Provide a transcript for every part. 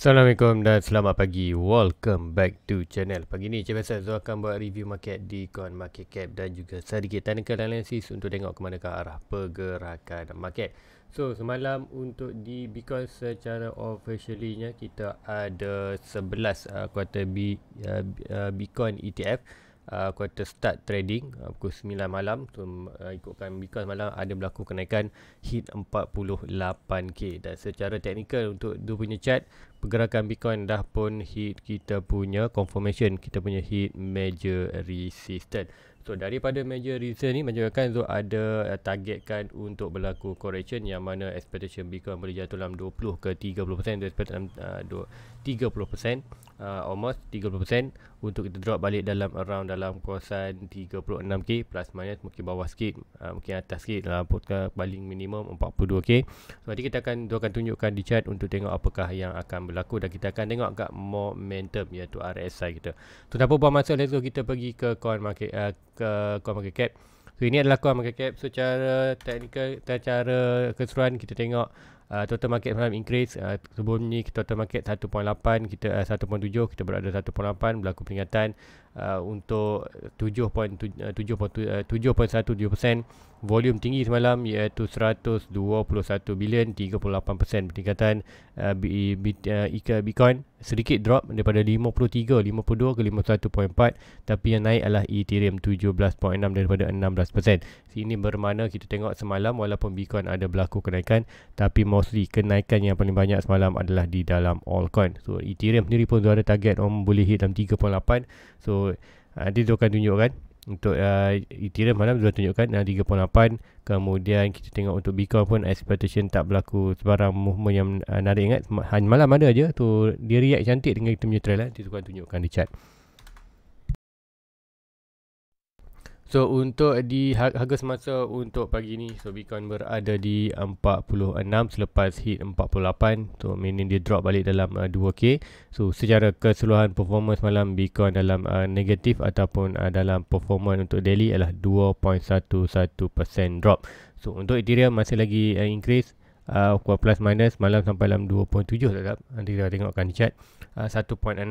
Assalamualaikum dan selamat pagi. Welcome back to channel. Pagi ni macam biasa Zul akan buat review market di Coin Market Cap dan juga sedikit technical analysis untuk tengok ke manakah arah pergerakan market. So semalam untuk di Bitcoin secara officially kita ada 11 uh, kuota uh, B, uh, Bitcoin ETF Uh, aku kata start trading uh, pukul 9 malam tu uh, ikutkan because malam ada berlaku kenaikan hit 48k dan secara teknikal untuk dua punya chart pergerakan Bitcoin dah pun hit kita punya confirmation kita punya hit major resistance So daripada major reason ni menjadikan tu ada uh, targetkan untuk berlaku correction yang mana expectation Bitcoin boleh jatuh dalam 20 ke 30% tu expect dalam uh, 30% uh, almost 30% untuk kita drop balik dalam around dalam kawasan 36k plus minus mungkin bawah sikit uh, mungkin atas sikit dalam paling minimum 42k so nanti kita akan dua akan tunjukkan di chart untuk tengok apakah yang akan berlaku dan kita akan tengok agak momentum iaitu RSI kita so tak apa buang masa let's go kita pergi ke coin market uh, ke coin market cap So ini adalah coin market cap secara teknikal, secara keseluruhan kita tengok uh, total market malam increase uh, sebelum ni total market 1.8 kita uh, 1.7 kita berada 1.8 berlaku peningkatan Uh, untuk 7.1 uh, uh, volume tinggi semalam iaitu 121 bilion 38% peningkatan uh, Bitcoin sedikit drop daripada 53 52 ke 51.4 tapi yang naik adalah Ethereum 17.6 daripada 16%. Sini bermana kita tengok semalam walaupun Bitcoin ada berlaku kenaikan tapi mostly kenaikan yang paling banyak semalam adalah di dalam altcoin. So Ethereum sendiri pun ada target om boleh hit dalam 3.8. So untuk uh, tu akan tunjukkan untuk uh, Ethereum malam dia tunjukkan uh, 3.8 kemudian kita tengok untuk Bitcoin pun expectation tak berlaku sebarang movement yang uh, narik ingat hanya malam ada aje tu dia react cantik dengan kita punya trail eh. dia tukar tunjukkan di chart So untuk di harga semasa untuk pagi ni So Bitcoin berada di 46 selepas hit 48 So meaning dia drop balik dalam uh, 2K So secara keseluruhan performance malam Bitcoin dalam uh, negatif Ataupun uh, dalam performance untuk daily adalah 2.11% drop So untuk Ethereum masih lagi uh, increase uh, kuat plus minus malam sampai dalam 2.7 tak nanti kita tengokkan di chat uh, 1.6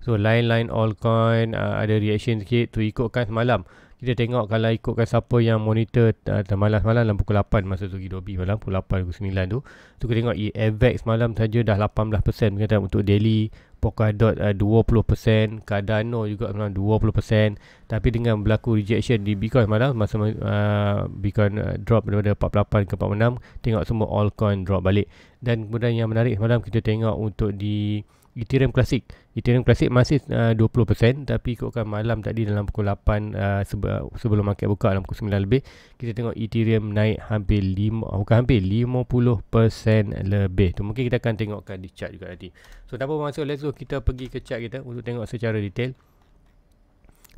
so lain-lain all coin uh, ada reaction sikit tu ikutkan semalam kita tengok kalau ikutkan siapa yang monitor uh, ah, malam-malam dalam pukul 8 masa tu Gidobi malam pukul 8 9 tu tu kita tengok AVAX e malam saja dah 18% kata untuk daily Polkadot ah, uh, 20% Cardano juga malam 20% tapi dengan berlaku rejection di Bitcoin malam masa uh, Bitcoin uh, drop daripada 48 ke 46 tengok semua altcoin drop balik dan kemudian yang menarik malam kita tengok untuk di Ethereum Classic. Ethereum Classic masih uh, 20% tapi ikutkan malam tadi dalam pukul 8 uh, sebelum market buka dalam pukul 9 lebih kita tengok Ethereum naik hampir 5 bukan hampir 50% lebih. Tu mungkin kita akan tengokkan di chart juga nanti. So tanpa masa let's go kita pergi ke chart kita untuk tengok secara detail.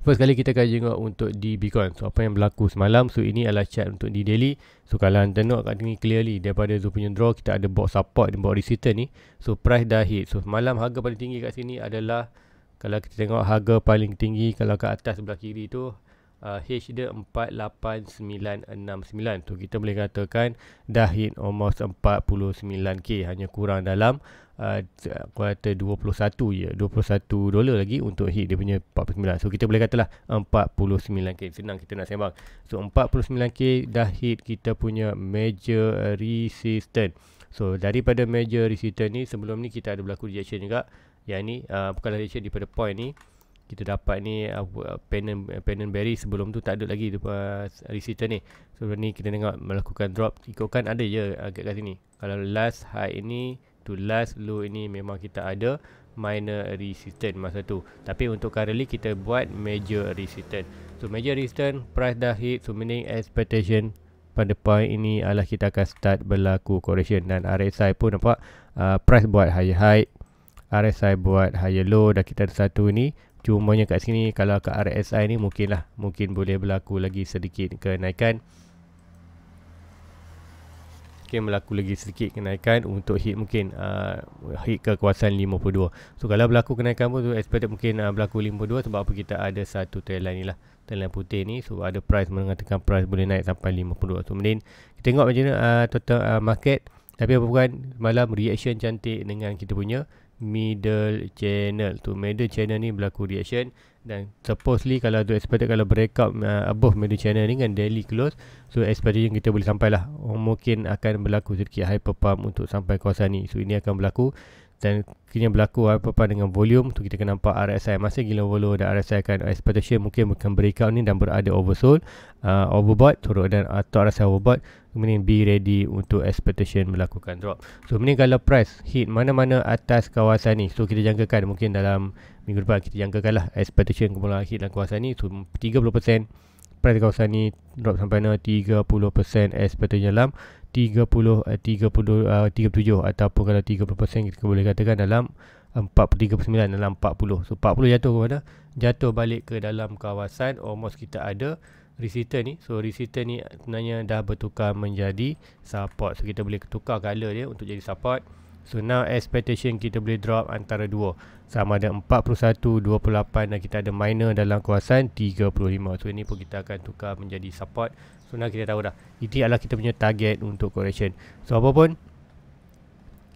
First kali kita akan tengok untuk di Bitcoin. So apa yang berlaku semalam. So ini adalah chart untuk di daily. So kalau anda tengok kat sini clearly daripada Zoom punya draw kita ada box support dan box resistance ni. So price dah hit. So semalam harga paling tinggi kat sini adalah kalau kita tengok harga paling tinggi kalau kat atas sebelah kiri tu uh, H dia 48969 tu kita boleh katakan dah hit almost 49k hanya kurang dalam kuarter uh, 21 ya 21 dolar lagi untuk hit dia punya 49 so kita boleh katalah 49k senang kita nak sembang so 49k dah hit kita punya major resistance so daripada major resistance ni sebelum ni kita ada berlaku rejection juga yang ni uh, bukan rejection daripada point ni kita dapat ni uh, uh panen panen uh, berry sebelum tu tak ada lagi lepas uh, resitor ni So ni kita tengok melakukan drop ikutkan ada je agak uh, kat sini kalau last high ini to last low ini memang kita ada minor resistance masa tu tapi untuk currently kita buat major resistance so major resistance price dah hit so meaning expectation pada point ini adalah kita akan start berlaku correction dan RSI pun nampak uh, price buat high high RSI buat high low dah kita ada satu ni Cuma Cumanya kat sini kalau kat RSI ni mungkin lah Mungkin boleh berlaku lagi sedikit kenaikan Mungkin berlaku lagi sedikit kenaikan untuk hit mungkin uh, Hit kekuasaan 52 So kalau berlaku kenaikan pun tu expected mungkin uh, berlaku 52 Sebab apa kita ada satu trailer ni lah Trailer putih ni So ada price mengatakan price boleh naik sampai 52 So mending kita tengok macam mana uh, total uh, market Tapi apa bukan malam reaction cantik dengan kita punya middle channel tu middle channel ni berlaku reaction dan supposedly kalau tu expected kalau breakout uh, above middle channel ni kan daily close so yang kita boleh sampai lah oh, mungkin akan berlaku sedikit hyper pump untuk sampai kawasan ni so ini akan berlaku dan kini berlaku apa-apa dengan volume tu kita kena nampak RSI masih gila volume dan RSI akan expectation mungkin akan breakout ni dan berada oversold uh, overbought turun dan atau ah, RSI overbought kemudian be ready untuk expectation melakukan drop so ini kalau price hit mana-mana atas kawasan ni so kita jangkakan mungkin dalam minggu depan kita jangkakan lah expectation kemudian hit dalam kawasan ni so 30% price kawasan ni drop sampai mana 30% expectation dalam 30 uh, 30 uh, 37 ataupun kalau 30% kita boleh katakan dalam 439 eh, dalam 40. So 40 jatuh ke mana? Jatuh balik ke dalam kawasan almost kita ada resistor ni. So resistor ni sebenarnya dah bertukar menjadi support. So kita boleh tukar color dia untuk jadi support. So now expectation kita boleh drop antara dua Sama ada 41, 28 dan kita ada minor dalam kuasaan 35 So ini pun kita akan tukar menjadi support So now kita tahu dah Ini adalah kita punya target untuk correction So apa pun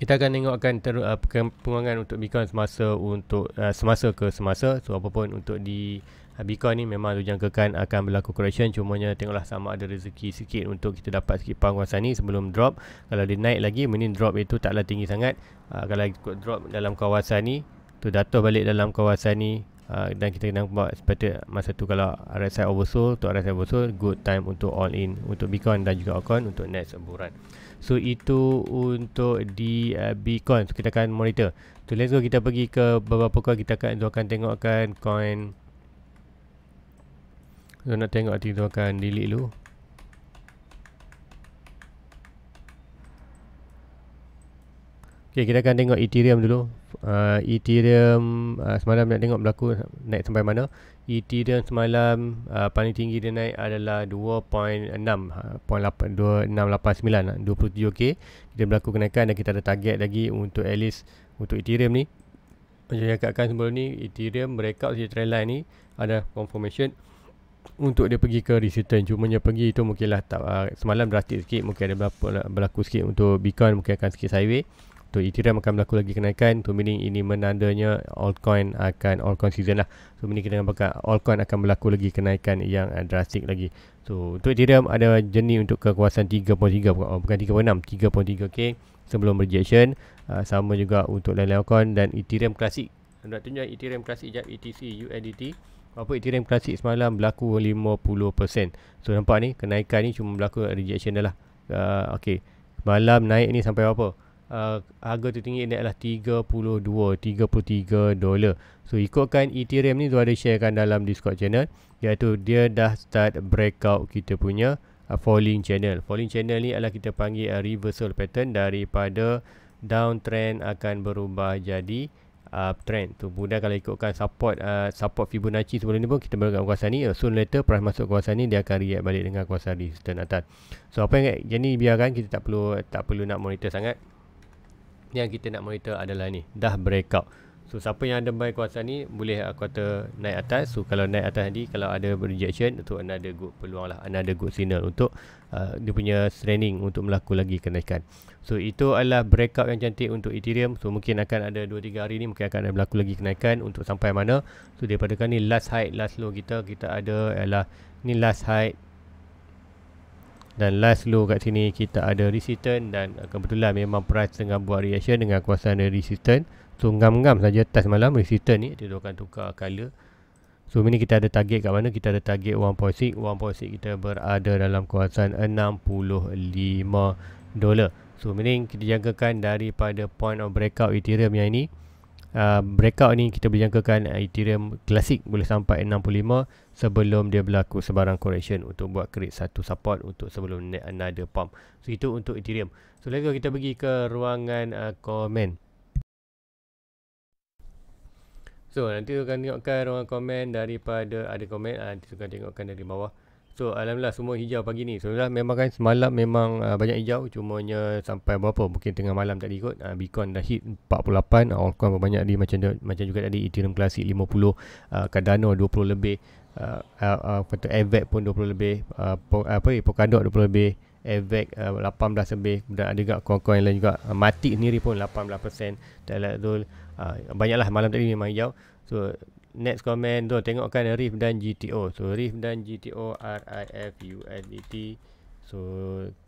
kita akan tengokkan ter, uh, pengurangan untuk Bitcoin semasa untuk uh, semasa ke semasa. So apa pun untuk di Bitcoin ni memang dijangkakan akan berlaku correction cumanya tengoklah sama ada rezeki sikit untuk kita dapat sikit pang kuasa ni sebelum drop kalau dia naik lagi mending drop itu taklah tinggi sangat uh, kalau ikut drop dalam kawasan ni tu datuh balik dalam kawasan ni uh, dan kita kena buat seperti masa tu kalau RSI oversold tu RSI oversold good time untuk all in untuk Bitcoin dan juga altcoin untuk next semburan so itu untuk di uh, Bitcoin so, kita akan monitor so let's go kita pergi ke beberapa coin kita akan, akan tengokkan coin kalau nak tengok nanti tu akan delete dulu Ok kita akan tengok Ethereum dulu uh, Ethereum uh, semalam nak tengok berlaku naik sampai mana Ethereum semalam uh, paling tinggi dia naik adalah 2.6 uh, 2689 27k Kita berlaku kenaikan dan kita ada target lagi untuk at least untuk Ethereum ni Macam saya katakan sebelum ni Ethereum breakout si trendline ni ada confirmation untuk dia pergi ke resultant cuma dia pergi tu mungkinlah tak uh, semalam drastik sikit mungkin ada berapa lah, berlaku sikit untuk Bitcoin mungkin akan sikit sideways untuk Ethereum akan berlaku lagi kenaikan tu meaning ini menandanya altcoin akan altcoin season lah so meaning kita nampakkan altcoin akan berlaku lagi kenaikan yang uh, drastik lagi so untuk Ethereum ada jenis untuk kekuasaan 3.3 oh, bukan 3.6 33 okay sebelum rejection uh, sama juga untuk lain-lain altcoin dan Ethereum klasik nak tunjuk Ethereum klasik jap ETC UNDT apa Ethereum klasik semalam berlaku 50%. So nampak ni kenaikan ni cuma berlaku rejection dah lah. Uh, ah, okay. Malam naik ni sampai apa? Uh, ah, harga tertinggi ni adalah 32, 33 dolar. So ikutkan Ethereum ni tu ada sharekan dalam Discord channel. Iaitu dia dah start breakout kita punya uh, falling channel. Falling channel ni adalah kita panggil uh, reversal pattern daripada downtrend akan berubah jadi uh, trend tu. Kemudian kalau ikutkan support uh, support Fibonacci sebelum ni pun kita berada dalam kawasan ni. Uh, soon later price masuk kawasan ni dia akan react balik dengan kuasa di resistance atas. So apa yang jadi biarkan kita tak perlu tak perlu nak monitor sangat. Yang kita nak monitor adalah ni dah breakout. So siapa yang ada buy kuasa ni boleh lah aku kata naik atas. So kalau naik atas ni kalau ada rejection tu another good peluang lah. Another good signal untuk uh, dia punya training untuk melaku lagi kenaikan. So itu adalah breakout yang cantik untuk Ethereum. So mungkin akan ada 2 3 hari ni mungkin akan ada berlaku lagi kenaikan untuk sampai mana. So daripada kan ni last high last low kita kita ada ialah ni last high dan last low kat sini kita ada resistance dan uh, kebetulan memang price tengah buat reaction dengan kuasa resistance So ngam-ngam saja test malam resistor ni dia akan tukar color. So ini kita ada target kat mana? Kita ada target 1.6. 1.6 kita berada dalam kawasan 65 dolar. So meaning kita jangkakan daripada point of breakout Ethereum yang ini. Uh, breakout ni kita berjangkakan Ethereum klasik boleh sampai 65 sebelum dia berlaku sebarang correction untuk buat create satu support untuk sebelum another pump. So itu untuk Ethereum. So lepas kita pergi ke ruangan uh, komen. comment. So nanti akan tengokkan orang komen daripada ada komen ah, nanti akan tengokkan dari bawah. So alhamdulillah semua hijau pagi ni. So lah memang kan semalam memang uh, banyak hijau cuma cumanya sampai berapa mungkin tengah malam tadi kot uh, ah, Bitcoin dah hit 48 orang altcoin banyak di macam macam juga tadi Ethereum Classic 50 uh, Cardano 20 lebih uh, uh, Avax pun 20 lebih uh, apa ya Polkadot 20 lebih Avax uh, 18 lebih dan ada juga coin-coin lain juga uh, Matic sendiri pun 18% Tak ada Ha, banyaklah malam tadi memang hijau. So next comment tu tengokkan Rift dan GTO. So Rift dan GTO R I F U N D e T. So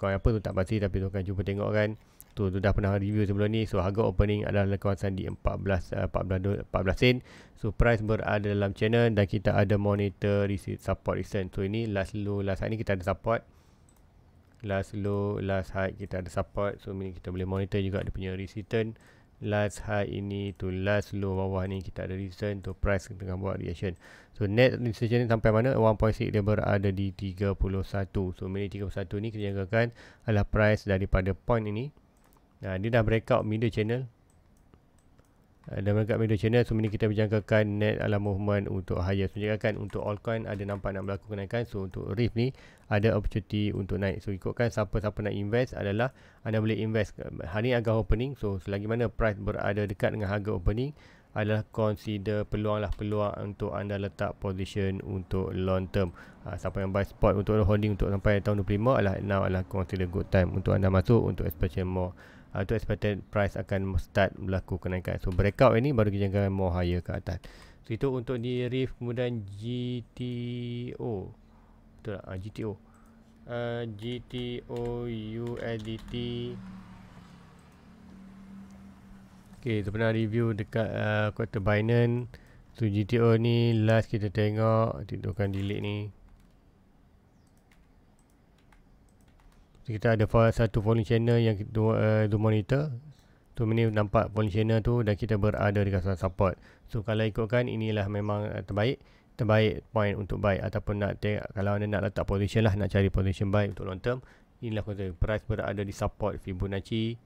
kau apa tu tak pasti tapi tu akan cuba tengok kan. Tu, tu dah pernah review sebelum ni. So harga opening adalah kawasan di 14 uh, 14 14 sen. So price berada dalam channel dan kita ada monitor receipt support recent. So ini last low last high ni kita ada support. Last low last high kita ada support. So ini kita boleh monitor juga dia punya resistance last high ini to last low bawah ni kita ada reason to price tengah buat reaction so net reaction ni sampai mana 1.6 dia berada di 31 so mini 31 ni kita jangkakan adalah price daripada point ini nah, dia dah breakout middle channel Eh, dan berangkat media channel sebelum ini kita berjangkakan net ala movement untuk higher so jangkakan untuk altcoin ada nampak nak berlaku kenaikan so untuk RIF ni ada opportunity untuk naik so ikutkan siapa-siapa nak invest adalah anda boleh invest hari ini agak opening so selagi mana price berada dekat dengan harga opening adalah consider peluang lah peluang untuk anda letak position untuk long term ha, siapa yang buy spot untuk holding untuk sampai tahun 25 adalah now adalah consider good time untuk anda masuk untuk expansion more uh, ah, to expected price akan start berlaku kenaikan. So breakout ini baru kita dijangkakan more higher ke atas. So itu untuk di reef kemudian GTO. Betul tak? Uh, ah, GTO. Ah, uh, GTO USDT. Okay, so pernah review dekat uh, quarter Binance. So GTO ni last kita tengok. Tidurkan delete ni. kita ada satu volume channel yang dua uh, monitor tu ni nampak volume channel tu dan kita berada di kawasan support so kalau ikutkan inilah memang eh, terbaik terbaik point untuk buy ataupun nak tengok kalau anda nak letak position lah nak cari position buy untuk long term inilah kata price berada di support Fibonacci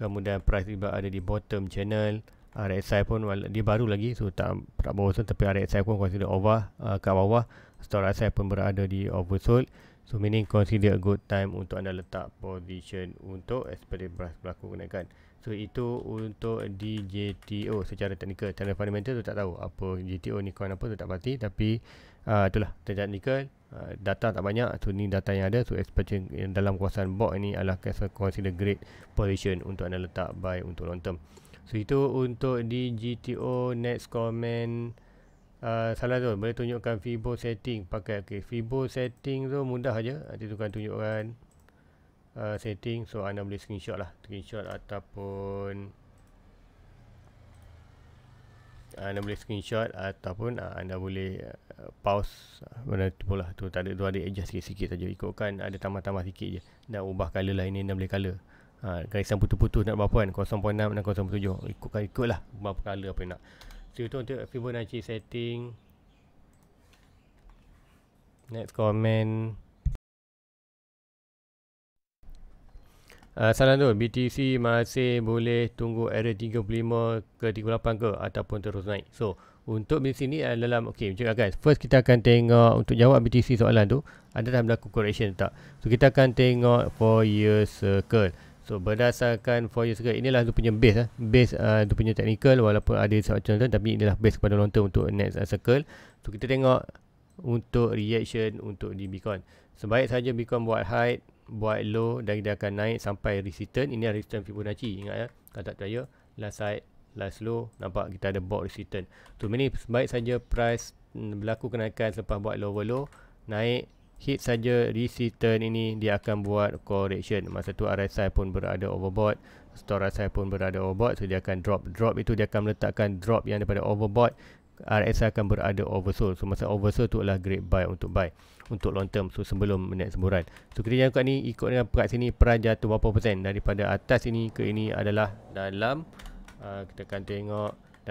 kemudian price berada di bottom channel RSI pun dia baru lagi so tak tak bawah tapi RSI pun consider over uh, kat bawah store RSI pun berada di oversold So meaning consider a good time untuk anda letak position untuk expected price berlaku kenaikan. So itu untuk di DJTO secara teknikal. Secara fundamental tu tak tahu apa JTO ni coin apa tu tak pasti tapi uh, itulah secara teknikal uh, data tak banyak. So ni data yang ada so expectation dalam kawasan box ni adalah consider great position untuk anda letak buy untuk long term. So itu untuk di DJTO next comment Ah, salah tu boleh tunjukkan fibo setting pakai okey fibo setting tu mudah aje nanti ah, tukan tunjukkan uh, setting so anda boleh screenshot lah screenshot ataupun anda boleh screenshot ataupun anda boleh pause mana tu pula tu Tadi tu ada adjust sikit-sikit saja ikutkan ada tambah-tambah sikit je nak ubah color lah ini anda boleh color ha, garisan putus-putus nak berapa kan 0.6 dan 0.7 ikutkan ikutlah berapa color apa yang nak So itu untuk Fibonacci setting Next comment Uh, salam tu, BTC masih boleh tunggu area 35 ke 38 ke ataupun terus naik. So, untuk BTC ni adalah dalam, ok, macam mana guys. First, kita akan tengok untuk jawab BTC soalan tu, ada dah berlaku correction tak? So, kita akan tengok 4 years circle. So berdasarkan for you circuit inilah tu punya base lah. Base uh, tu punya technical walaupun ada macam contoh tapi inilah base kepada long term untuk next uh, circle. So kita tengok untuk reaction untuk di Bitcoin. Sebaik sahaja Bitcoin buat high, buat low dan dia akan naik sampai resistance. Ini resistance Fibonacci. Ingat ya. Kalau tak percaya, last high, last low. Nampak kita ada buat resistance. So ini sebaik saja price hmm, berlaku kenaikan selepas buat lower low. Naik hit saja reset turn ini dia akan buat correction masa tu RSI pun berada overbought store RSI pun berada overbought so dia akan drop drop itu dia akan meletakkan drop yang daripada overbought RSI akan berada oversold so masa oversold tu adalah great buy untuk buy untuk long term so sebelum menaik semburan so kita jangkau ni ikut dengan perat sini peran jatuh berapa persen daripada atas ini ke ini adalah dalam uh, kita akan tengok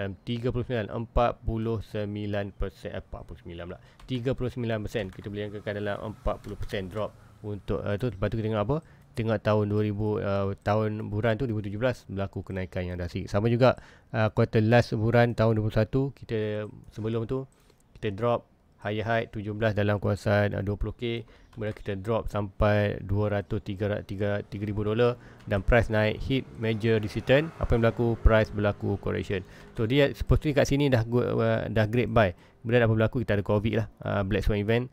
um, 39 49% uh, 49 pula 39% kita boleh angkakan dalam 40% drop untuk uh, tu lepas tu kita tengok apa tengok tahun 2000 uh, eh, tahun buran tu 2017 berlaku kenaikan yang drastik sama juga uh, eh, quarter last bulan tahun 2021 kita sebelum tu kita drop high-high 17 dalam kuasa 20k uh, kemudian kita drop sampai 200-3000 dan price naik hit major resistance apa yang berlaku price berlaku correction so dia sepatutnya kat sini dah good, uh, dah great buy kemudian apa berlaku kita ada covid lah uh, black swan event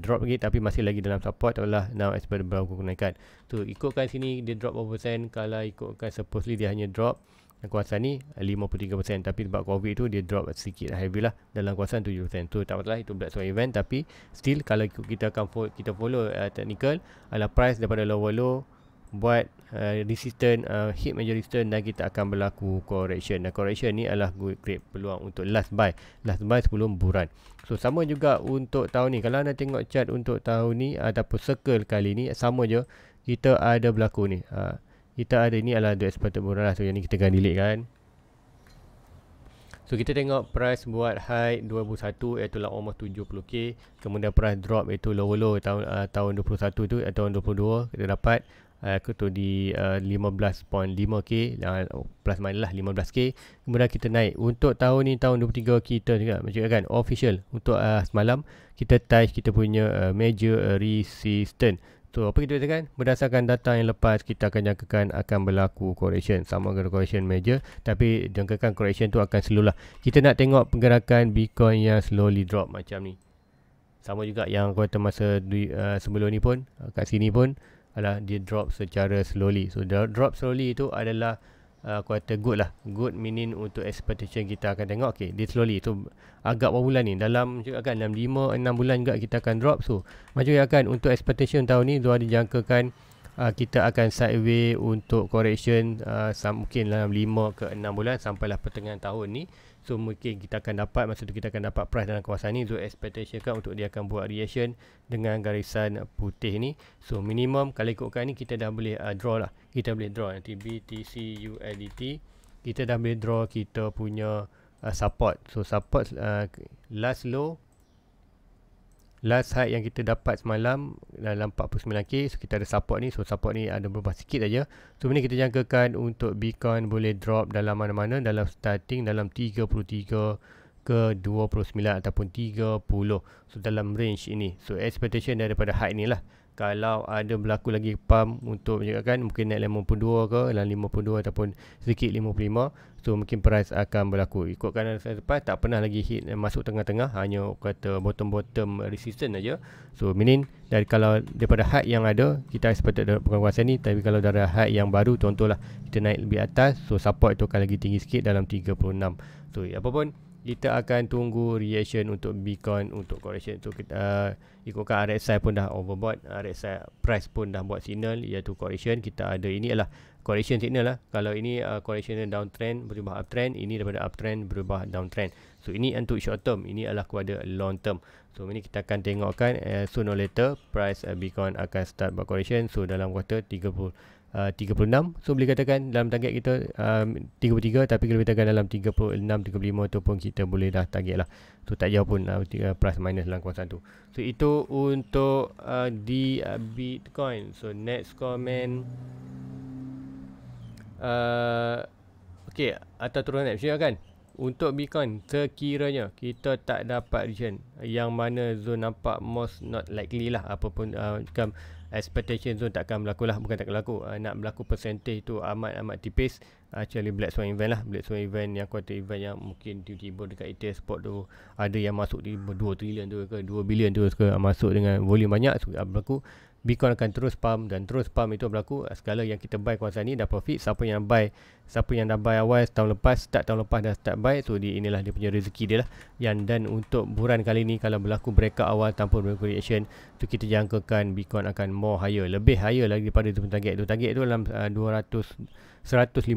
drop lagi tapi masih lagi dalam support adalah now expected berlaku kenaikan so ikutkan sini dia drop berapa kalau ikutkan supposedly dia hanya drop dan kuasa ni 53% tapi sebab covid tu dia drop sikit heavy lah dalam kuasa 7% so tak apalah itu black swan event tapi still kalau kita akan fo- kita follow uh, technical ala price daripada lower low buat uh, resistance uh, hit major resistance dan kita akan berlaku correction dan correction ni adalah good create peluang untuk last buy last buy sebelum buran so sama juga untuk tahun ni kalau anda tengok chart untuk tahun ni ataupun circle kali ni sama je kita ada berlaku ni uh, kita ada ni adalah the expected borang lah so yang ni kita akan delete kan so kita tengok price buat high 21 iaitu lah almost 70k kemudian price drop iaitu low low tahun uh, tahun 21 tu atau eh, tahun 22 kita dapat uh, aku tu di uh, 15.5k uh, plus minus lah 15k kemudian kita naik untuk tahun ni tahun 23 kita juga kan, macam mana kan official untuk uh, semalam kita touch kita punya uh, major uh, resistance Betul. Apa kita katakan? Berdasarkan data yang lepas, kita akan nyatakan akan berlaku correction. Sama dengan correction major. Tapi jangkaan correction tu akan slow lah. Kita nak tengok pergerakan Bitcoin yang slowly drop macam ni. Sama juga yang aku kata masa uh, sebelum ni pun, uh, kat sini pun, adalah dia drop secara slowly. So drop slowly itu adalah Uh, kata good lah good meaning untuk expectation kita akan tengok okay dia slowly tu agak berapa bulan ni dalam juga kan dalam 5 6 bulan juga kita akan drop so macam yang akan untuk expectation tahun ni dua dijangkakan uh, kita akan sideway untuk correction uh, mungkin dalam 5 ke 6 bulan sampailah pertengahan tahun ni So mungkin kita akan dapat Masa kita akan dapat price dalam kawasan ni So expectation kan untuk dia akan buat reaction Dengan garisan putih ni So minimum kalau ikutkan ni kita dah boleh uh, draw lah Kita boleh draw nanti BTC UADT Kita dah boleh draw kita punya uh, support So support uh, last low last height yang kita dapat semalam dalam 49k so kita ada support ni so support ni ada berubah sikit aja so benda kita jangkakan untuk Bitcoin boleh drop dalam mana-mana dalam starting dalam 33 ke 29 ataupun 30 so dalam range ini so expectation daripada height ni lah kalau ada berlaku lagi pam untuk menyekatkan mungkin naik lemon pun 2 ke dan 5 pun 2 ataupun sedikit 55 so mungkin price akan berlaku ikutkan saya lepas tak pernah lagi hit masuk tengah-tengah hanya kata bottom-bottom resistance aja. so meaning dari kalau daripada high yang ada kita expected dapat penguasaan ni tapi kalau dari high yang baru contohlah kita naik lebih atas so support itu akan lagi tinggi sikit dalam 36 so apapun kita akan tunggu reaction untuk Bitcoin untuk correction untuk kita uh, ikutkan RSI pun dah overbought uh, RSI price pun dah buat signal iaitu correction kita ada ini adalah correction signal lah kalau ini uh, correction downtrend berubah uptrend ini daripada uptrend berubah downtrend so ini untuk short term ini adalah kepada long term so ini kita akan tengokkan uh, soon later price uh, beacon akan start buat correction so dalam quarter 30 36 uh, so boleh katakan dalam target kita um, 33 tapi kalau kita katakan dalam 36 35 tu pun kita boleh dah target lah so tak jauh pun uh, uh, plus minus dalam kawasan tu so itu untuk uh, di uh, bitcoin so next comment uh, ok atau turun next macam kan untuk bitcoin sekiranya kita tak dapat region yang mana zone nampak most not likely lah apapun uh, come, expectation zone takkan berlaku lah bukan takkan berlaku uh, nak berlaku percentage tu amat amat tipis ah, actually black swan event lah black swan event yang quarter event yang mungkin tiba-tiba dekat ETH spot tu ada yang masuk tiba 2 trillion tu ke 2 bilion tu ke masuk dengan volume banyak so, ah, berlaku Bitcoin akan terus pump dan terus pump itu berlaku segala yang kita buy kuasa ni dah profit siapa yang buy siapa yang dah buy awal tahun lepas start tahun lepas dah start buy so di, inilah dia punya rezeki dia lah yang dan untuk buran kali ni kalau berlaku breakout awal tanpa breakout reaction tu kita jangkakan Bitcoin akan more higher lebih higher lagi daripada tu target tu target tu dalam uh, 200 150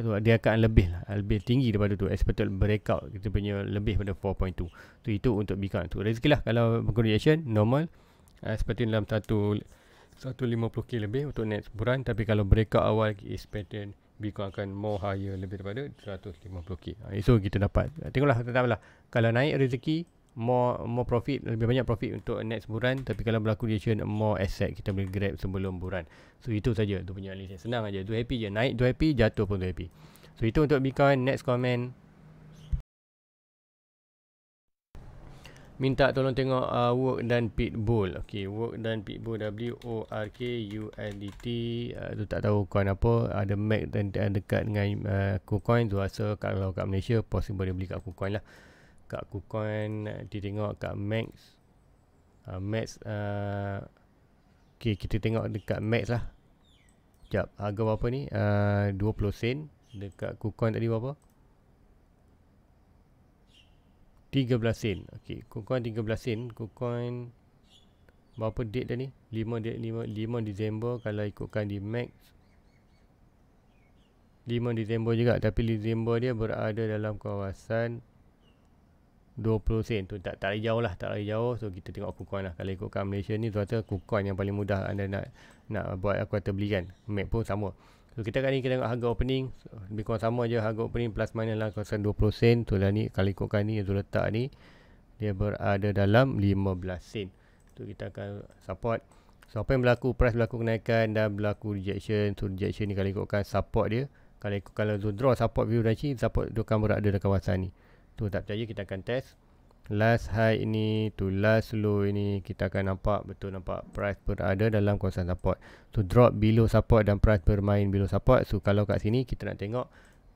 itu dia akan lebih lah. lebih tinggi daripada tu expected breakout kita punya lebih pada 4.2 tu itu untuk bitcoin tu rezeki lah kalau correlation normal uh, seperti dalam satu 150k lebih untuk next sebulan tapi kalau breakout awal is pattern Bitcoin akan more higher lebih daripada 150k so ah, kita dapat ah, tengoklah tetap lah kalau naik rezeki more more profit lebih banyak profit untuk next buran tapi kalau berlaku reaction more asset kita boleh grab sebelum buran. so itu saja tu punya analisis senang aja tu happy je naik tu happy jatuh pun tu happy so itu untuk Bitcoin next comment minta tolong tengok uh, work dan pitbull okey work dan pitbull w o r k u n d t uh, tu tak tahu coin apa ada mac dan dekat dengan uh, kucoin tu rasa kalau kat malaysia possible dia beli kat kucoin lah kat kucoin dia tengok kat max uh, max uh, okey kita tengok dekat max lah jap harga berapa ni uh, 20 sen dekat kucoin tadi berapa 13 sen. Okey, KuCoin 13 sen. Kukuan berapa date dah ni? 5 date 5 5 Disember kalau ikutkan di max 5 Disember juga tapi Disember dia berada dalam kawasan 20 sen tu tak tak jauh lah tak lagi jauh so kita tengok kukuan lah kalau ikutkan Malaysia ni tu kata kukon yang paling mudah anda nak nak buat aku kata beli kan Mac pun sama So kita kali ni kita tengok harga opening so, Lebih kurang sama je harga opening plus minus lah kawasan 20 sen So lah ni kalau ikutkan ni Zul letak ni Dia berada dalam 15 sen So kita akan support So apa yang berlaku price berlaku kenaikan dan berlaku rejection So rejection ni kalau ikutkan support dia Kalau ikutkan Zul draw support view dan sini Support dia akan berada dalam kawasan ni So tak percaya kita akan test last high ini to last low ini kita akan nampak betul nampak price berada dalam kawasan support so drop below support dan price bermain below support so kalau kat sini kita nak tengok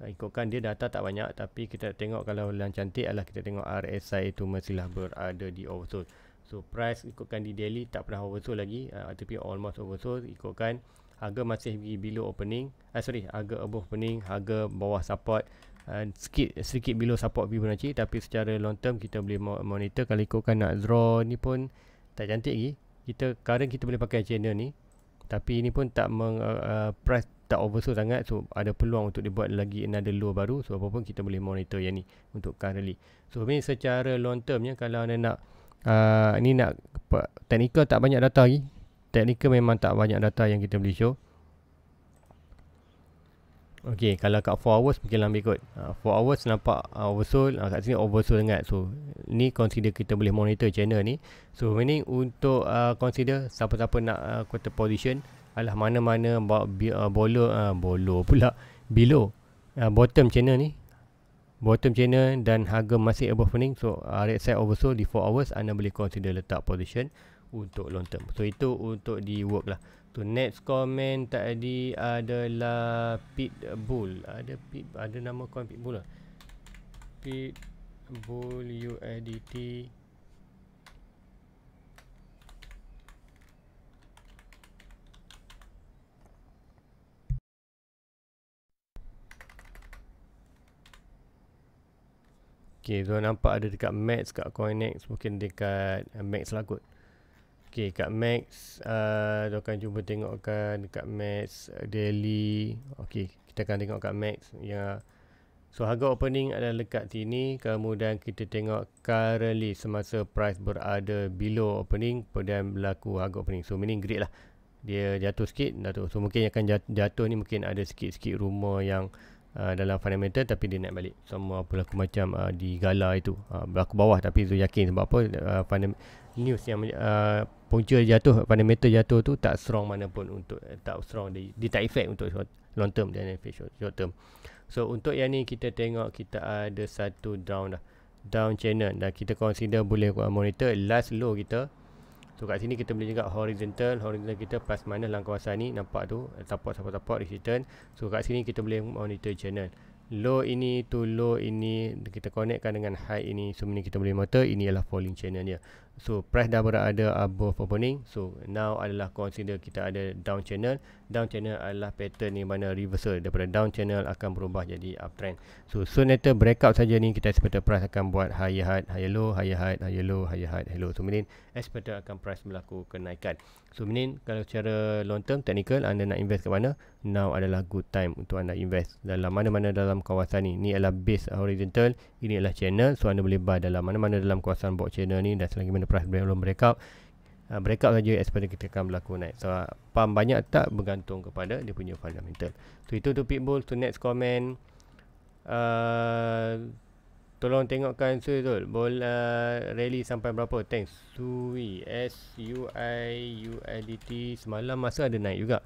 eh, ikutkan dia data tak banyak tapi kita tengok kalau yang cantik adalah kita tengok RSI itu masihlah berada di oversold so price ikutkan di daily tak pernah oversold lagi uh, eh, tapi almost oversold ikutkan harga masih di below opening uh, sorry harga above opening harga bawah support sikit sedikit below support Fibonacci tapi secara long term kita boleh monitor kalau ikutkan nak draw ni pun tak cantik lagi kita current kita boleh pakai channel ni tapi ini pun tak meng, uh, uh, price tak oversold sangat so ada peluang untuk dibuat lagi another low baru so apa pun kita boleh monitor yang ni untuk currently so ni secara long termnya kalau anda nak uh, ni nak technical tak banyak data lagi technical memang tak banyak data yang kita boleh show Okay, kalau kat 4 hours mungkin lambat kot. Uh, hours nampak uh, oversold. Uh, kat sini oversold sangat. So, ni consider kita boleh monitor channel ni. So, meaning untuk uh, consider siapa-siapa nak uh, quarter position. Alah mana-mana about bi- uh, bolo, uh, bolo pula. Below. Uh, bottom channel ni. Bottom channel dan harga masih above opening. So, uh, red side oversold di 4 hours. Anda boleh consider letak position untuk long term. So, itu untuk di work lah. Tu next komen tadi adalah Pitbull. Ada Pit ada nama coin Pitbull lah. Pitbull UADT. Okay, so nampak ada dekat Max dekat CoinEx, mungkin dekat Max lah kot. Okay, kat Max, uh, akan cuba tengokkan dekat Max uh, daily. Okay, kita akan tengok kat Max. Ya. So, harga opening ada dekat sini. Kemudian kita tengok currently semasa price berada below opening. Kemudian berlaku harga opening. So, meaning great lah. Dia jatuh sikit. Jatuh. So, mungkin akan jatuh ni mungkin ada sikit-sikit rumor yang uh, dalam fundamental tapi dia naik balik. Semua pelaku macam uh, di gala itu. Uh, berlaku bawah tapi Zul yakin sebab apa uh, news yang uh, puncture jatuh fundamental jatuh tu tak strong mana pun untuk eh, tak strong di dia tak effect untuk short, long term dan short, short term so untuk yang ni kita tengok kita ada satu down dah down channel dan kita consider boleh monitor last low kita so kat sini kita boleh juga horizontal horizontal kita plus mana langkah kawasan ni nampak tu eh, support support support resistance so kat sini kita boleh monitor channel low ini to low ini kita connectkan dengan high ini so ini kita boleh monitor ini adalah falling channel dia So price dah berada above opening. So now adalah consider kita ada down channel down channel adalah pattern ni mana reversal daripada down channel akan berubah jadi uptrend. So soon later breakout saja ni kita expected price akan buat higher high higher low, higher high higher low, higher high low. So meaning expected akan price berlaku kenaikan. So meaning kalau secara long term technical anda nak invest ke mana? Now adalah good time untuk anda invest dalam mana-mana dalam kawasan ni. Ni adalah base horizontal, ini adalah channel. So anda boleh buy dalam mana-mana dalam kawasan box channel ni dan selagi mana price belum breakout uh, ah, breakout saja expectation kita akan berlaku naik so uh, pump banyak tak bergantung kepada dia punya fundamental so itu tu pitbull so next comment uh, tolong tengokkan so tu bola uh, rally sampai berapa thanks sui s u i u i d e t semalam masa ada naik juga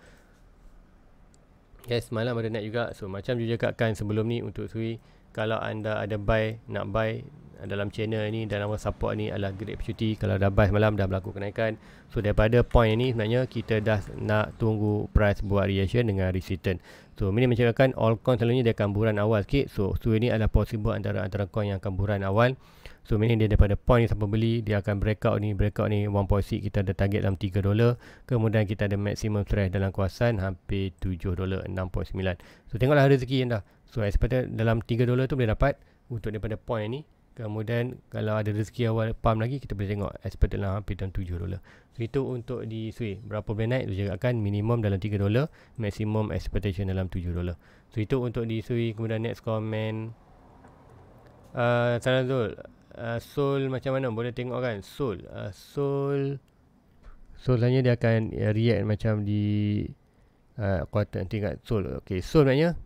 Yes, malam ada naik juga. So, macam juga cakapkan sebelum ni untuk Sui, kalau anda ada buy, nak buy, dalam channel ni dan nama support ni adalah Great Beauty. kalau dah buy malam dah berlaku kenaikan so daripada point ni sebenarnya kita dah nak tunggu price buat reaction dengan resistance so ini menceritakan all coin selalunya dia akan buran awal sikit so so ini adalah possible antara antara coin yang akan buran awal so ini dia daripada point ni siapa beli dia akan breakout ni breakout ni 1.6 kita ada target dalam 3 dolar kemudian kita ada maximum stress dalam kawasan hampir 7 dolar 6.9 so tengoklah rezeki anda so expected dalam 3 dolar tu boleh dapat untuk daripada point ni Kemudian kalau ada rezeki awal pump lagi kita boleh tengok expert dalam hampir dalam 7 dolar. So, itu untuk di sui berapa boleh naik dia akan minimum dalam 3 dolar, maximum expectation dalam 7 dolar. So itu untuk di sui kemudian next comment. uh, Salam Zul uh, Soul macam mana boleh tengok kan Soul uh, Soul Soul tanya dia akan react macam di uh, quarter tingkat Soul okay. Soul maknanya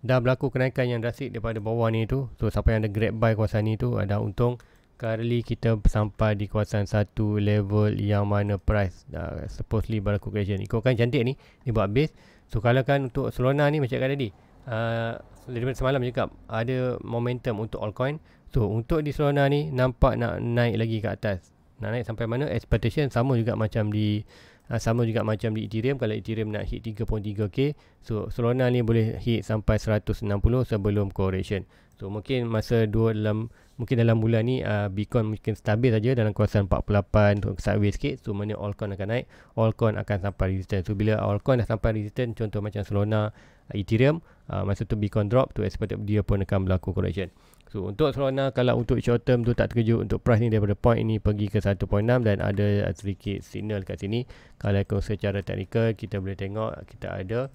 dah berlaku kenaikan yang drastik daripada bawah ni tu so siapa yang ada grab buy kawasan ni tu ada untung currently kita sampai di kawasan satu level yang mana price dah uh, supposedly berlaku correction ikutkan cantik ni ni buat base so kalau kan untuk Solana ni macam kata tadi uh, daripada semalam cakap ada momentum untuk altcoin so untuk di Solana ni nampak nak naik lagi ke atas nak naik sampai mana expectation sama juga macam di Ha, sama juga macam di Ethereum kalau Ethereum nak hit 3.3k so Solana ni boleh hit sampai 160 sebelum correction. So mungkin masa dua dalam mungkin dalam bulan ni uh, Bitcoin mungkin stabil saja dalam kawasan 48 untuk sideways sikit. So mana altcoin akan naik, altcoin akan sampai resistance. So bila altcoin dah sampai resistance contoh macam Solana, uh, Ethereum, uh, masa tu Bitcoin drop tu expected dia pun akan berlaku correction. So untuk Solana kalau untuk short term tu tak terkejut untuk price ni daripada point ini pergi ke 1.6 dan ada sedikit signal kat sini. Kalau ikut secara teknikal kita boleh tengok kita ada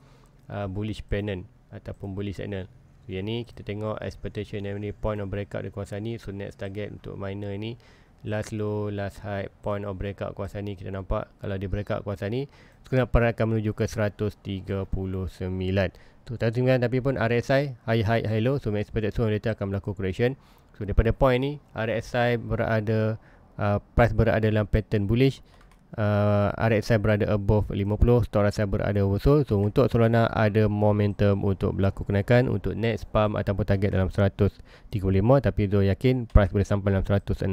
uh, bullish pennant ataupun bullish signal. Jadi ni kita tengok expectation yang ni point of breakout di kuasa ni so next target untuk miner ni last low last high point of breakout kuasa ni kita nampak kalau dia breakout kuasa ni pernah akan menuju ke 139 tu so, tapi tapi pun RSI high high high low so my expected soon dia akan melakukan correction so daripada point ni RSI berada uh, price berada dalam pattern bullish uh, saya berada above 50 Taurus saya berada oversold so untuk Solana ada momentum untuk berlaku kenaikan untuk next pump ataupun target dalam 135 tapi Zul yakin price boleh sampai dalam 160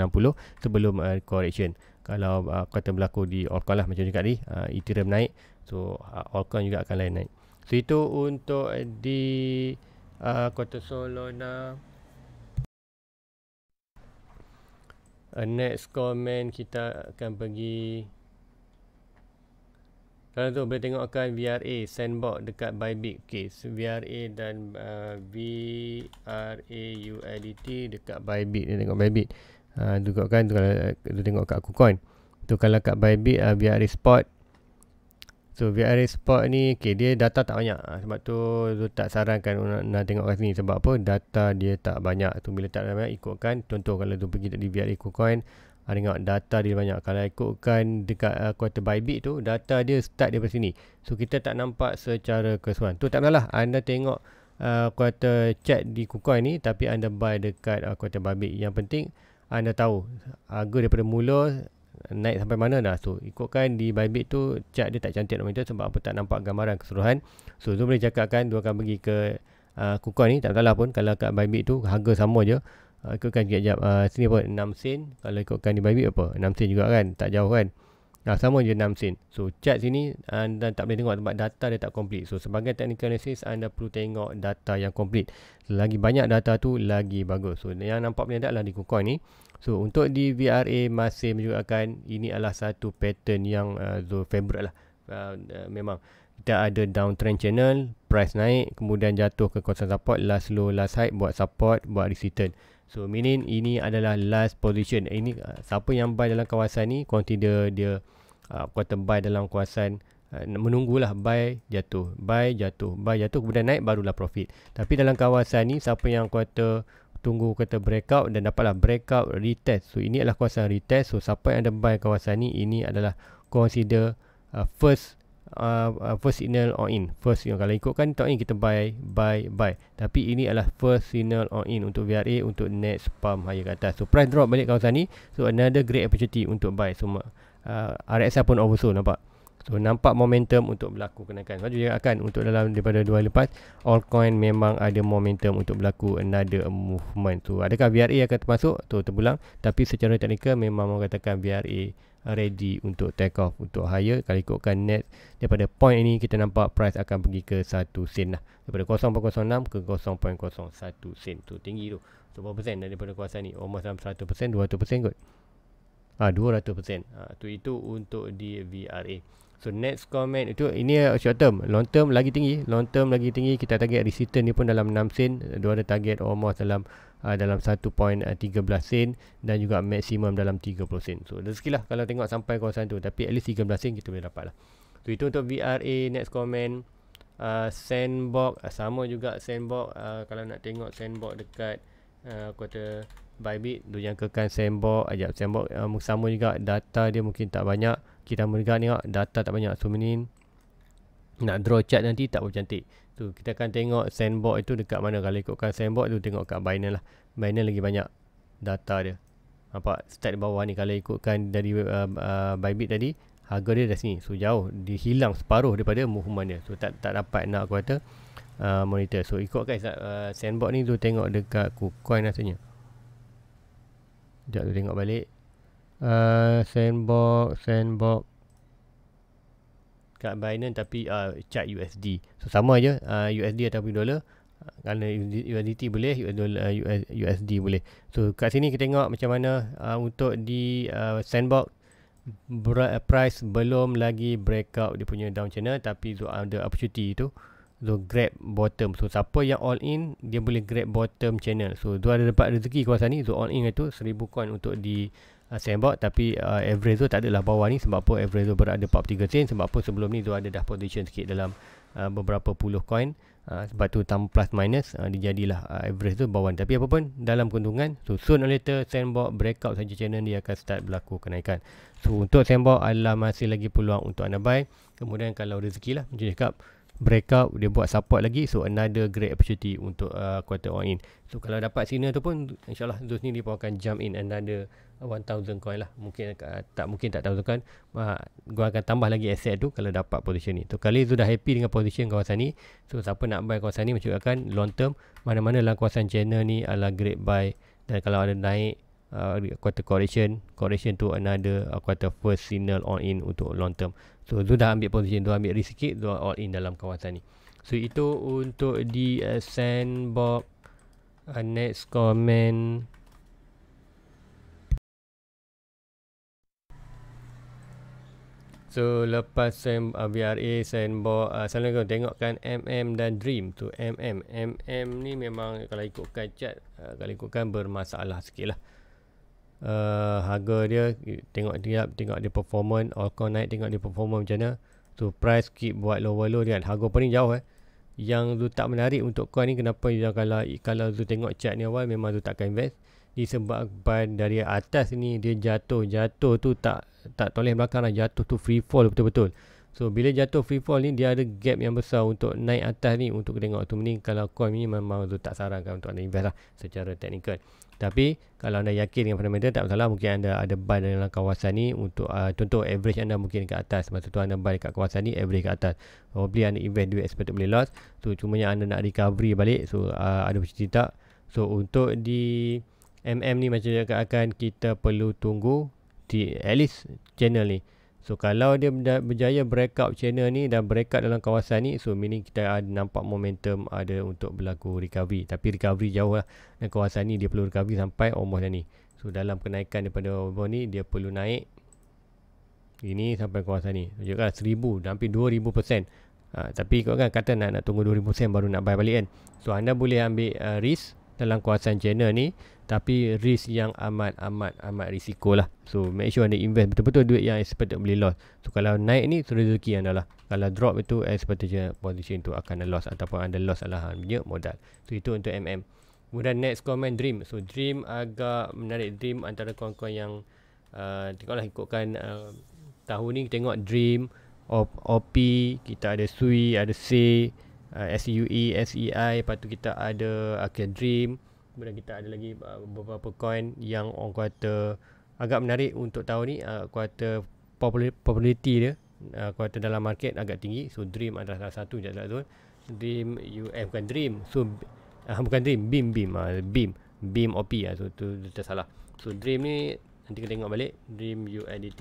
sebelum uh, correction kalau uh, kata berlaku di altcoin lah macam juga ni uh, Ethereum naik so uh, altcoin juga akan lain naik so itu untuk di uh, kota Solana Uh, next comment kita akan pergi kalau tu boleh tengokkan VRA sandbox dekat Bybit. Okey, so VRA dan uh, VRA UIDT e dekat Bybit ni tengok Bybit. Ah tu kan tu kalau tu uh, tengok kat KuCoin. Tu kalau kat Bybit uh, VRA spot. So VRA spot ni okey dia data tak banyak. Uh, sebab tu tu tak sarankan nak, nak tengok kat sini sebab apa? Data dia tak banyak. Tu bila tak banyak ikutkan contoh kalau tu pergi tadi VRA KuCoin Ha, tengok data dia banyak. Kalau ikutkan dekat uh, quarter by bit tu, data dia start dari sini. So kita tak nampak secara keseluruhan. Tu tak masalah. Anda tengok uh, quarter chat di KuCoin ni tapi anda buy dekat uh, quarter by bit. Yang penting anda tahu harga daripada mula naik sampai mana dah. So ikutkan di Bybit tu chart dia tak cantik monitor sebab apa tak nampak gambaran keseluruhan. So tu boleh cakapkan dua akan pergi ke uh, KuCoin ni tak masalah pun kalau kat Bybit tu harga sama je uh, ikutkan jap jap uh, sini apa 6 sen kalau ikutkan di Bybit apa 6 sen juga kan tak jauh kan Nah, sama je 6 sen. So, chart sini anda tak boleh tengok sebab data dia tak complete. So, sebagai technical analysis, anda perlu tengok data yang complete. Lagi banyak data tu, lagi bagus. So, yang nampak benda adalah di KuCoin ni. So, untuk di VRA masih menunjukkan ini adalah satu pattern yang uh, ah, favorite lah. Uh, uh, memang kita ada downtrend channel, price naik, kemudian jatuh ke kawasan support, last low, last high, buat support, buat resistance. So meaning ini adalah last position. Ini uh, siapa yang buy dalam kawasan ni consider dia uh, quarter buy dalam kawasan uh, menunggulah buy jatuh buy jatuh buy jatuh kemudian naik barulah profit tapi dalam kawasan ni siapa yang kuota tunggu kuota breakout dan dapatlah breakout retest so ini adalah kawasan retest so siapa yang ada buy kawasan ni ini adalah consider uh, first uh, Uh, uh, first signal on in first signal kalau ikutkan tahun ini kita buy buy buy tapi ini adalah first signal on in untuk VRA untuk next pump higher ke atas so price drop balik kawasan ni so another great opportunity untuk buy so uh, RSI pun oversold nampak So nampak momentum untuk berlaku kenaikan. Saya juga akan untuk dalam daripada dua hari lepas all coin memang ada momentum untuk berlaku another movement. So, adakah VRA akan termasuk? Tu terbulang tapi secara teknikal memang mengatakan VRA ready untuk take off untuk higher kalau ikutkan net daripada point ini kita nampak price akan pergi ke 1 sen lah daripada 0.06 ke 0.01 sen tu tinggi tu so berapa persen daripada kuasa ni almost dalam 100% 200% kot ah ha, 200% ah ha, tu itu untuk di VRA So next comment itu ini short term, long term lagi tinggi, long term lagi tinggi kita target return ni pun dalam 6 sen, dua ada target almost dalam uh, dalam 1.13 sen dan juga maksimum dalam 30 sen. So rezeki lah kalau tengok sampai kawasan tu tapi at least 13 sen kita boleh dapat lah. So itu untuk VRA next comment, mat. Uh, sandbox uh, sama juga sandbox uh, kalau nak tengok sandbox dekat quarter uh, Bybit tu jangkakan sandbox ajak sandbox uh, sama juga data dia mungkin tak banyak kita mereka tengok data tak banyak so ini nak draw chart nanti tak boleh cantik tu kita akan tengok sandbox itu dekat mana kalau ikutkan sandbox tu tengok kat binar lah binar lagi banyak data dia apa start bawah ni kalau ikutkan dari uh, uh, bybit tadi harga dia dah sini so jauh dia hilang separuh daripada movement dia so tak tak dapat nak aku kata uh, monitor so ikutkan uh, sandbox ni tu tengok dekat kucoin rasanya sekejap tu tengok balik Eh, sandbox sandbox kat Binance tapi uh, eh, chart USD so sama je uh, eh, USD atau dollar kerana USDT boleh USD boleh so kat sini kita tengok macam mana uh, untuk di uh, sandbox price belum lagi breakout dia punya down channel tapi so the opportunity tu so grab bottom so siapa yang all in dia boleh grab bottom channel so tu ada dapat rezeki kawasan ni so all in itu 1000 coin untuk di Uh, sandbox tapi uh, average zone tak adalah bawah ni sebab apa average zone berada 43 sen sebab apa sebelum ni tu ada dah position sikit dalam uh, beberapa puluh coin uh, sebab tu tambah plus minus uh, dia jadilah uh, average zone bawah ni. tapi apa pun dalam keuntungan so soon or later sandbox breakout saja channel dia akan start berlaku kenaikan so untuk sandbox adalah masih lagi peluang untuk anda buy kemudian kalau rezeki lah macam cakap Breakout dia buat support lagi so another great opportunity untuk uh, quarter on in so kalau dapat signal tu pun insyaallah Zeus ni dia pun akan jump in another 1000 coin lah mungkin uh, tak mungkin tak tahu kan uh, gua akan tambah lagi asset tu kalau dapat position ni so kali Zeus dah happy dengan position kawasan ni so siapa nak buy kawasan ni macam akan long term mana-mana lah kawasan channel ni adalah great buy dan kalau ada naik uh, quarter correction correction to another uh, quarter first signal all in untuk long term so tu dah ambil position tu ambil risk sikit tu all in dalam kawasan ni so itu untuk di uh, sandbox uh, next comment So lepas saya uh, VRA saya bawa uh, Assalamualaikum tengokkan MM dan Dream tu MM MM ni memang kalau ikutkan chat uh, kalau ikutkan bermasalah sikit lah uh, harga dia tengok dia tengok dia performance all call naik tengok dia performance macam mana tu price keep buat lower low dia harga pun ni jauh eh yang tu tak menarik untuk kau ni kenapa you kalau kalau tu tengok chart ni awal memang tu takkan invest disebabkan dari atas ni dia jatuh jatuh tu tak tak toleh belakang lah jatuh tu free fall betul-betul so bila jatuh free fall ni dia ada gap yang besar untuk naik atas ni untuk tengok tu mending kalau coin ni memang tu tak sarankan untuk anda invest lah secara teknikal tapi kalau anda yakin dengan fundamental tak masalah mungkin anda ada buy dalam kawasan ni untuk uh, contoh average anda mungkin ke atas masa tu anda buy dekat kawasan ni average ke atas. Probably anda invest duit expected boleh loss. So cuma yang anda nak recovery balik so uh, ada percuti tak. So untuk di MM ni macam akan kita perlu tunggu di at least channel ni. So kalau dia berjaya breakout channel ni dan breakout dalam kawasan ni so meaning kita ada nampak momentum ada untuk berlaku recovery tapi recovery jauh lah dan kawasan ni dia perlu recovery sampai omoh dah ni. So dalam kenaikan daripada omoh ni dia perlu naik ini sampai kawasan ni. Tunjukkan lah, 1000 hampir 2000 persen. Ha, tapi ikut kan kata nak, nak tunggu ribu persen baru nak buy balik kan. So anda boleh ambil uh, risk dalam kawasan channel ni tapi risk yang amat amat amat risiko lah so make sure anda invest betul-betul duit yang expected boleh loss so kalau naik ni so rezeki anda lah kalau drop itu expected eh, position tu akan ada loss ataupun anda loss adalah punya modal so itu untuk MM kemudian next comment dream so dream agak menarik dream antara kawan-kawan yang uh, tengoklah ikutkan uh, tahun ni tengok dream of OP kita ada sui ada say uh, SUE SEI lepas tu kita ada akhir okay, dream Kemudian kita ada lagi uh, beberapa coin yang orang kata agak menarik untuk tahun ni uh, kuarter popularity dia uh, kuarter dalam market agak tinggi so dream adalah salah satu je adalah zone dream UF eh, bukan dream so uh, bukan dream beam beam uh, beam beam OP uh, ah, so tu dia salah so dream ni nanti kita tengok balik dream UNDT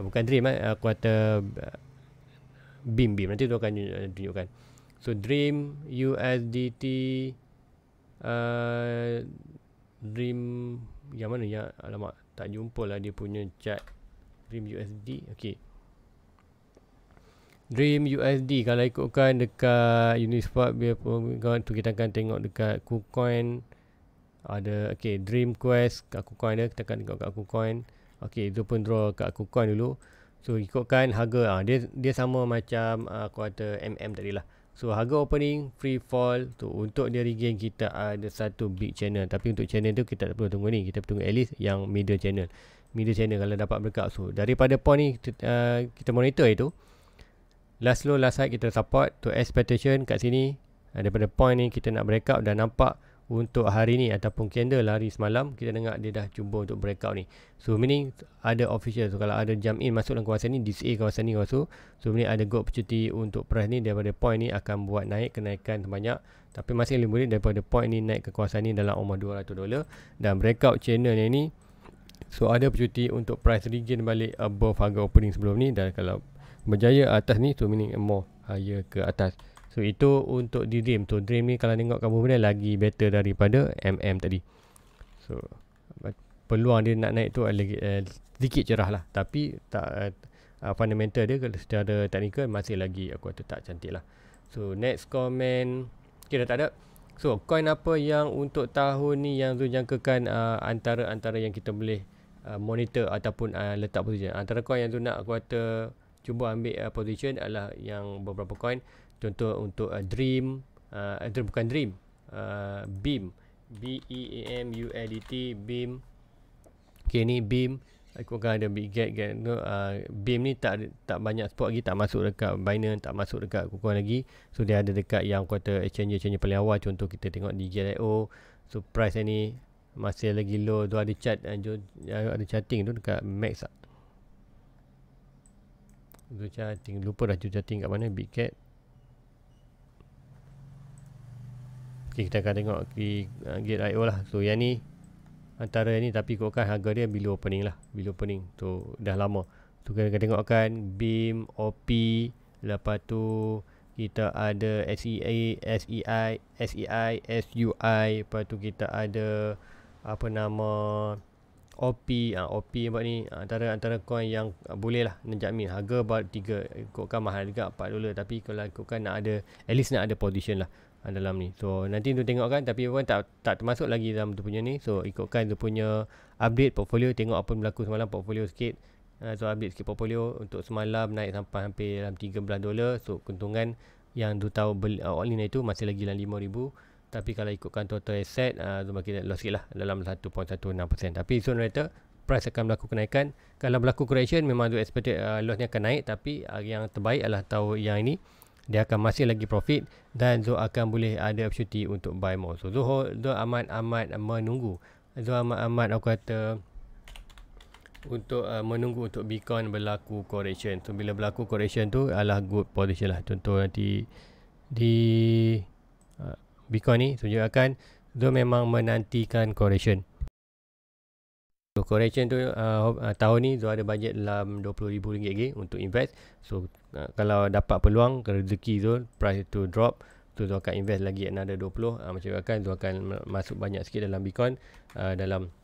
uh, bukan dream eh uh, kuarter uh, beam beam nanti tu akan eh, tunjukkan so dream USDT Dream uh, Yang mana ya Alamak Tak jumpa lah dia punya chat Dream USD Okay Dream USD Kalau ikutkan dekat Uniswap Biar pun Kita akan tengok dekat KuCoin Ada Okay Dream Quest Kat KuCoin dia Kita akan tengok kat KuCoin Okay Itu pun draw kat KuCoin dulu So ikutkan harga ha, dia, dia sama macam uh, ah, Quarter MM tadi lah So harga opening free fall tu untuk dia regain kita ada satu big channel tapi untuk channel tu kita tak perlu tunggu ni kita tunggu at least yang middle channel. Middle channel kalau dapat breakout so daripada point ni kita, uh, kita monitor itu last low last high kita support to expectation kat sini uh, daripada point ni kita nak breakout dan nampak untuk hari ni ataupun candle lah, hari semalam kita dengar dia dah cuba untuk breakout ni so meaning ada official so kalau ada jump in masuk dalam kawasan ni DCA kawasan ni kawasan tu so meaning ada go opportunity untuk price ni daripada point ni akan buat naik kenaikan terbanyak tapi masih lebih boleh daripada point ni naik ke kawasan ni dalam umur 200 dolar dan breakout channel ni ni so ada opportunity untuk price region balik above harga opening sebelum ni dan kalau berjaya atas ni so meaning more higher ke atas So itu untuk di dream tu. Dream ni kalau tengok kamu boleh lagi better daripada MM tadi. So peluang dia nak naik tu lagi uh, sedikit cerah lah. Tapi tak uh, fundamental dia secara teknikal masih lagi aku kata tak cantik lah. So next comment. Okay tak ada. So coin apa yang untuk tahun ni yang Zul jangkakan uh, ah, antara-antara yang kita boleh uh, monitor ataupun uh, letak position. Antara coin yang tu nak aku kata cuba ambil uh, position adalah yang beberapa coin contoh untuk uh, dream uh, eh, bukan dream uh, beam b e a m u l e t beam okey ni beam aku akan ada big get get no, uh, beam ni tak tak banyak spot lagi tak masuk dekat Binance tak masuk dekat kuku lagi so dia ada dekat yang kuota exchange exchange paling awal contoh kita tengok di GLIO so price ni masih lagi low tu ada chat uh, uh, ada chatting tu dekat max tu chatting lupa dah tu chatting kat mana big cat Okay, kita akan tengok di uh, gate IO lah. So, yang ni antara ni tapi ikutkan harga dia below opening lah. Below opening tu dah lama. So, kita akan kan, BIM, OP, lepas tu kita ada SEA, SEI, SEI, SUI, lepas tu kita ada apa nama OP, ha, OP apa ah, ni ah, antara antara coin yang ha, boleh lah menjamin harga baru 3 ikutkan mahal juga 4 dolar tapi kalau ikutkan nak ada at least nak ada position lah Ah, dalam ni. So nanti tu tengok kan tapi pun tak tak termasuk lagi dalam tu punya ni. So ikutkan tu punya update portfolio tengok apa yang berlaku semalam portfolio sikit. Uh, so update sikit portfolio untuk semalam naik sampai hampir dalam 13 dolar. So keuntungan yang tu tahu beli uh, all itu masih lagi dalam 5000 tapi kalau ikutkan total asset uh, tu kita loss sikit lah dalam 1.16% tapi so rata price akan berlaku kenaikan kalau berlaku correction memang tu expected uh, loss ni akan naik tapi uh, yang terbaik adalah tahu yang ini dia akan masih lagi profit dan Zo akan boleh ada ah, opportunity untuk buy more. So Zo Zul amat amat menunggu. Zo amat amat aku kata untuk uh, menunggu untuk Bitcoin berlaku correction. So bila berlaku correction tu adalah good position lah. Contoh nanti di uh, Bitcoin ni tunjukkan Zul memang menantikan correction. So correction tu uh, uh tahun ni Zul ada bajet dalam RM20,000 lagi untuk invest. So uh, kalau dapat peluang rezeki Zul price tu drop tu Zul akan invest lagi another 20. Uh, ah, macam akan Zul akan masuk banyak sikit dalam Bitcoin uh, dalam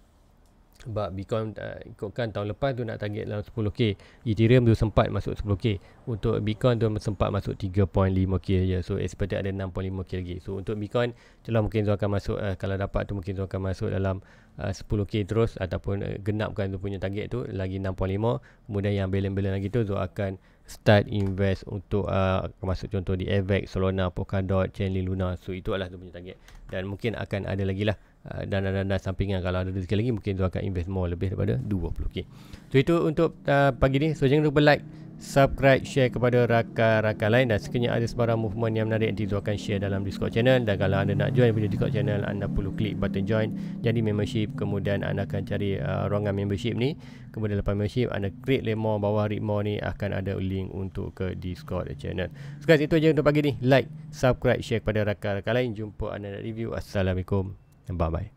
sebab Bitcoin uh, ikutkan tahun lepas tu nak target dalam 10k Ethereum tu sempat masuk 10k untuk Bitcoin tu sempat masuk 3.5k je so expected ada 6.5k lagi so untuk Bitcoin celah mungkin tu akan masuk uh, kalau dapat tu mungkin tu akan masuk dalam eh, uh, 10k terus ataupun uh, genapkan tu punya target tu lagi 6.5 kemudian yang belen-belen lagi tu tu akan start invest untuk uh, masuk contoh di Avex, Solana, Polkadot, Chainlink, Luna so itu adalah tu punya target dan mungkin akan ada lagi lah Ah, dan dan dan sampingan kalau ada rezeki lagi mungkin tu akan invest more lebih daripada 20k. So itu untuk uh, pagi ni. So jangan lupa like, subscribe, share kepada rakan-rakan lain dan sekiranya ada sebarang movement yang menarik nanti tu akan share dalam Discord channel dan kalau anda nak join punya Discord channel anda perlu klik button join jadi membership kemudian anda akan cari uh, ruangan membership ni. Kemudian lepas membership anda klik link more bawah link more ni akan ada link untuk ke Discord channel. So guys itu aja untuk pagi ni. Like, subscribe, share kepada rakan-rakan lain. Jumpa anda nak review. Assalamualaikum. Bye bye.